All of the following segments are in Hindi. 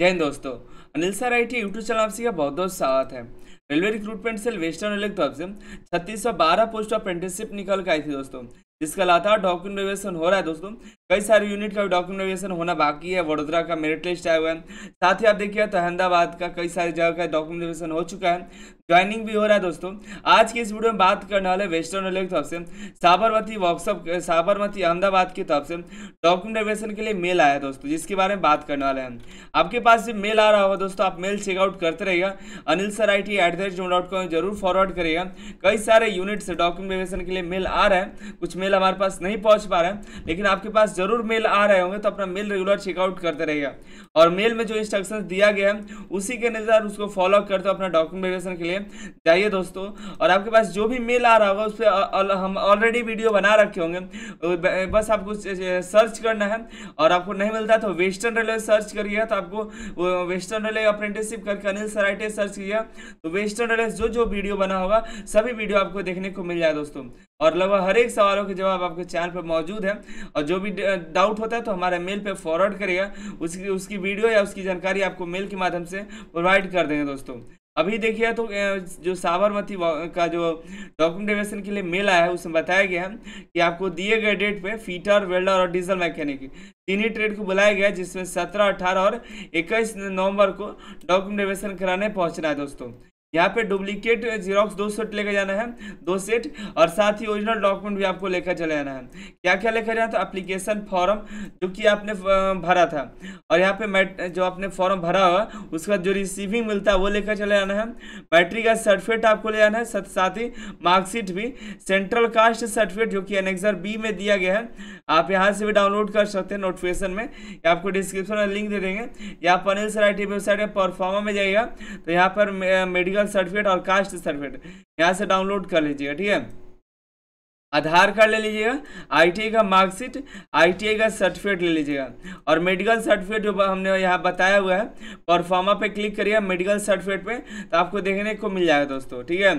जय हिंद दोस्तों Anil sir I T YouTube channel आप सभी का बहुत बहुत स्वागत है railway recruitment cell western railway की तरफ से छत्तीस सौ बारह पोस्ट अप्रेंटिसशिप निकल के आई थी दोस्तों जिसका लगातार डॉक्यूमेंटेशन हो रहा है दोस्तों कई सारे यूनिट का भी डॉक्यूमेंटेशन होना बाकी है वडोदरा का मेरिट लिस्ट आया हुआ है साथ ही आप देखिए तो अहमदाबाद का कई सारे जगह का डॉक्यूमेंटेशन हो चुका है ज्वाइनिंग भी हो रहा है दोस्तों आज की इस वीडियो में बात करने वाले वेस्टर्न रेलवे की तरफ से साबरमती वर्कशॉप साबरमती अहमदाबाद की तरफ से डॉक्यूमेंटेशन के लिए मेल आया दोस्तों जिसके बारे में बात करने वाले हैं आपके पास जब मेल आ रहा होगा दोस्तों आप मेल चेकआउट करते रहेगा Anil sir I T at dot com जरूर फॉरवर्ड करेगा कई सारे यूनिट्स डॉक्यूमेंटेशन के लिए मेल आ रहे हैं कुछ मेल हमारे पास नहीं पहुँच पा रहे हैं लेकिन आपके पास ज़रूर मेल आ रहे होंगे तो अपना मेल रेगुलर चेकआउट करते रहिएगा और मेल में जो इंस्ट्रक्शन दिया गया है उसी के अनुसार उसको फॉलो करते अपना डॉक्यूमेंटेशन के लिए जाइए दोस्तों और आपके पास जो भी मेल आ रहा होगा उस पर हम ऑलरेडी वीडियो बना रखे होंगे बस आपको सर्च करना है और आपको नहीं मिलता तो वेस्टर्न रेलवे सर्च करिए तो आपको वेस्टर्न रेलवे अप्रेंटिसशिप करके अनिल सराइटे सर्च किया तो वेस्टर्न रेलवे जो जो वीडियो बना होगा सभी वीडियो आपको देखने को मिल जाए दोस्तों और लगभग हर एक सवालों के जवाब आपके चैनल पर मौजूद है और जो भी डाउट होता है तो हमारे मेल पे फॉरवर्ड करेगा उसकी उसकी वीडियो या उसकी जानकारी आपको मेल के माध्यम से प्रोवाइड कर देंगे दोस्तों अभी देखिए तो जो साबरमती का जो डॉक्यूमेंटेशन के लिए मेल आया है उसमें बताया गया है कि आपको दिए गए डेट पे फीटर वेल्डर और डीजल मैकेनिक तीन ही ट्रेड को बुलाया गया है जिसमें सत्रह अठारह और इक्कीस नवंबर को डॉक्यूमेंटेशन कराने पहुंचना है दोस्तों यहाँ पे डुप्लीकेट जीरोक्स दो सेट लेकर जाना है दो सेट और साथ ही ओरिजिनल डॉक्यूमेंट भी आपको लेकर चले जाना है क्या क्या लेकर जाना था अप्लीकेशन फॉर्म जो कि आपने भरा था और यहाँ पे मैट जो आपने फॉर्म भरा हुआ उसका जो रिसीविंग मिलता है वो लेकर चले जाना है मैट्रिक का सर्टिफिकेट आपको ले जाना है साथ साथ ही मार्कशीट भी सेंट्रल कास्ट सर्टिफिकेट जो कि एनेक्सर बी में दिया गया है आप यहाँ से भी डाउनलोड कर सकते हैं नोटिफिकेशन में आपको डिस्क्रिप्शन में लिंक दे देंगे या आप सराइटी टी वेबसाइट में परफॉर्मा में जाइएगा तो यहाँ पर मेडिकल लीगल सर्टिफिकेट और कास्ट सर्टिफिकेट यहाँ से डाउनलोड कर लीजिएगा ठीक है आधार कार्ड ले लीजिएगा आईटीआई का मार्कशीट आईटीआई का सर्टिफिकेट ले लीजिएगा और मेडिकल सर्टिफिकेट जो हमने यहाँ बताया हुआ है परफॉर्मा पे क्लिक करिए मेडिकल सर्टिफिकेट पे तो आपको देखने को मिल जाएगा दोस्तों ठीक है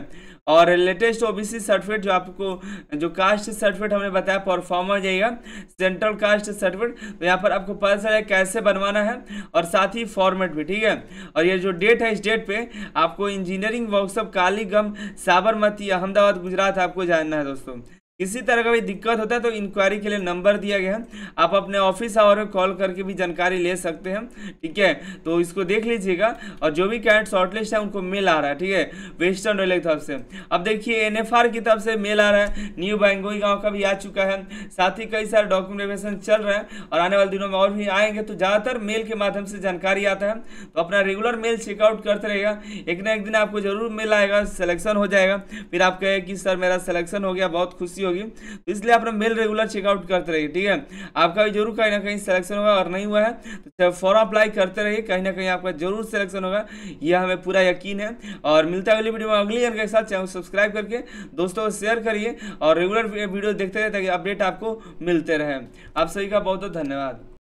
और लेटेस्ट ओबीसी सर्टिफिकेट जो आपको जो कास्ट सर्टिफिकेट हमने बताया परफॉर्मर जाएगा सेंट्रल कास्ट सर्टिफिकेट तो यहाँ पर आपको पता चला कैसे बनवाना है और साथ ही फॉर्मेट भी ठीक है और ये जो डेट है इस डेट पे आपको इंजीनियरिंग वर्कशॉप कालीगम साबरमती अहमदाबाद गुजरात आपको जानना है दोस्तों किसी तरह का भी दिक्कत होता है तो इंक्वायरी के लिए नंबर दिया गया है आप अपने ऑफिस आवर में कॉल करके भी जानकारी ले सकते हैं ठीक है तो इसको देख लीजिएगा और जो भी कैंडिडेट शॉर्टलिस्ट है उनको मेल आ रहा है ठीक है वेस्टर्न रेलवे की तरफ से अब देखिए एन की तरफ से मेल आ रहा है न्यू बैंगोई गाँव का भी आ चुका है साथ ही कई सारे डॉक्यूमेंटेशन चल रहे हैं और आने वाले दिनों में और भी आएंगे तो ज़्यादातर मेल के माध्यम से जानकारी आता है तो अपना रेगुलर मेल चेकआउट करते रहेगा एक ना एक दिन आपको जरूर मेल आएगा सलेक्शन हो जाएगा फिर आप कहें कि सर मेरा सलेक्शन हो गया बहुत खुशी होगी तो इसलिए आप मेल रेगुलर चेकआउट करते रहिए ठीक है आपका भी जरूर कहीं ना कहीं सिलेक्शन होगा और नहीं हुआ है तो फॉरम अप्लाई करते रहिए कहीं ना कहीं आपका जरूर सिलेक्शन होगा यह हमें पूरा यकीन है और मिलता है अगली वीडियो में अगली जानकारी के साथ चैनल सब्सक्राइब करके दोस्तों को शेयर करिए और रेगुलर वीडियो देखते रहे ताकि अपडेट आपको मिलते रहे आप सभी का बहुत बहुत धन्यवाद